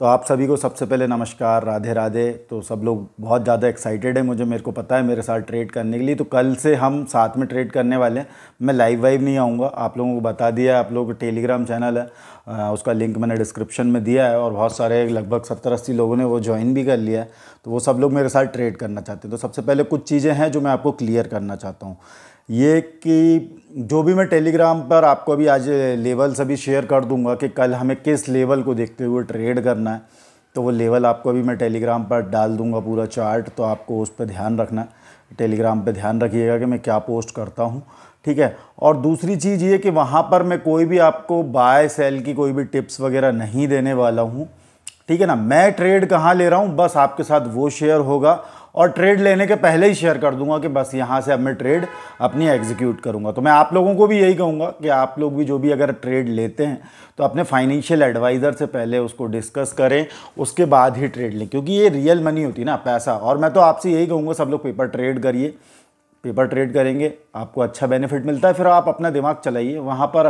तो आप सभी को सबसे पहले नमस्कार राधे राधे तो सब लोग बहुत ज़्यादा एक्साइटेड है मुझे मेरे को पता है मेरे साथ ट्रेड करने के लिए तो कल से हम साथ में ट्रेड करने वाले हैं मैं लाइव वाइव नहीं आऊँगा आप लोगों को बता दिया आप लोगों टेलीग्राम चैनल है उसका लिंक मैंने डिस्क्रिप्शन में दिया है और बहुत सारे लगभग सत्तर अस्सी लोगों ने वो ज्वाइन भी कर लिया है तो वो सब लोग मेरे साथ ट्रेड करना चाहते हैं तो सबसे पहले कुछ चीज़ें हैं जो मैं आपको क्लियर करना चाहता हूँ ये कि जो भी मैं टेलीग्राम पर आपको अभी आज लेवल सभी शेयर कर दूंगा कि कल हमें किस लेवल को देखते हुए ट्रेड करना है तो वो लेवल आपको अभी मैं टेलीग्राम पर डाल दूंगा पूरा चार्ट तो आपको उस पर ध्यान रखना टेलीग्राम पर ध्यान रखिएगा कि मैं क्या पोस्ट करता हूँ ठीक है और दूसरी चीज़ ये कि वहाँ पर मैं कोई भी आपको बाय सेल की कोई भी टिप्स वगैरह नहीं देने वाला हूँ ठीक है ना मैं ट्रेड कहाँ ले रहा हूँ बस आपके साथ वो शेयर होगा और ट्रेड लेने के पहले ही शेयर कर दूंगा कि बस यहाँ से अब मैं ट्रेड अपनी एग्जीक्यूट करूँगा तो मैं आप लोगों को भी यही कहूँगा कि आप लोग भी जो भी अगर ट्रेड लेते हैं तो अपने फाइनेंशियल एडवाइज़र से पहले उसको डिस्कस करें उसके बाद ही ट्रेड लें क्योंकि ये रियल मनी होती है ना पैसा और मैं तो आपसे यही कहूँगा सब लोग पेपर ट्रेड करिए पेपर ट्रेड करेंगे आपको अच्छा बेनिफिट मिलता है फिर आप अपना दिमाग चलाइए वहाँ पर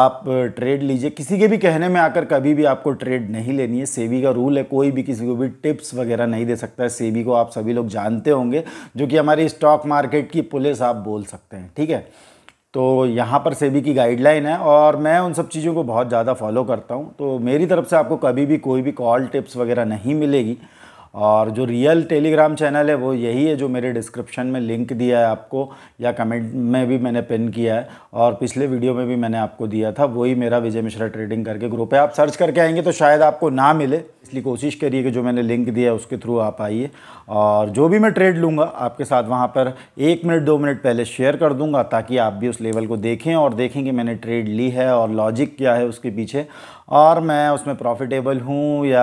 आप ट्रेड लीजिए किसी के भी कहने में आकर कभी भी आपको ट्रेड नहीं लेनी है सेबी का रूल है कोई भी किसी को भी टिप्स वगैरह नहीं दे सकता है सेबी को आप सभी लोग जानते होंगे जो कि हमारी स्टॉक मार्केट की पुलिस आप बोल सकते हैं ठीक है तो यहाँ पर सेबी की गाइडलाइन है और मैं उन सब चीज़ों को बहुत ज़्यादा फॉलो करता हूँ तो मेरी तरफ से आपको कभी भी कोई भी कॉल टिप्स वगैरह नहीं मिलेगी और जो रियल टेलीग्राम चैनल है वो यही है जो मेरे डिस्क्रिप्शन में लिंक दिया है आपको या कमेंट में भी मैंने पिन किया है और पिछले वीडियो में भी मैंने आपको दिया था वही मेरा विजय मिश्रा ट्रेडिंग करके ग्रुप है आप सर्च करके आएंगे तो शायद आपको ना मिले इसलिए कोशिश करिए कि जो मैंने लिंक दिया है उसके थ्रू आप आइए और जो भी मैं ट्रेड लूँगा आपके साथ वहाँ पर एक मिनट दो मिनट पहले शेयर कर दूँगा ताकि आप भी उस लेवल को देखें और देखें कि मैंने ट्रेड ली है और लॉजिक क्या है उसके पीछे और मैं उसमें प्रॉफिटेबल हूँ या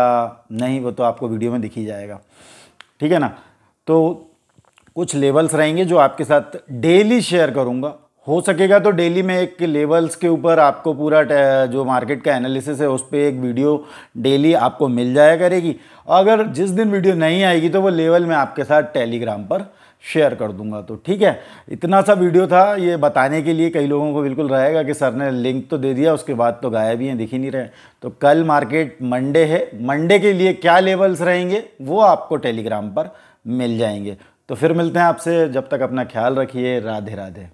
नहीं वो तो आपको वीडियो में दिखी जाए जाएगा ठीक है ना तो कुछ लेवल्स रहेंगे जो आपके साथ डेली शेयर करूंगा हो सकेगा तो डेली में एक लेवल्स के ऊपर आपको पूरा जो मार्केट का एनालिसिस है उस पर एक वीडियो डेली आपको मिल जाया करेगी अगर जिस दिन वीडियो नहीं आएगी तो वो लेवल मैं आपके साथ टेलीग्राम पर शेयर कर दूंगा तो ठीक है इतना सा वीडियो था ये बताने के लिए कई लोगों को बिल्कुल रहेगा कि सर ने लिंक तो दे दिया उसके बाद तो गायब भी हैं दिख ही नहीं रहे तो कल मार्केट मंडे है मंडे के लिए क्या लेवल्स रहेंगे वो आपको टेलीग्राम पर मिल जाएंगे तो फिर मिलते हैं आपसे जब तक अपना ख्याल रखिए राधे राधे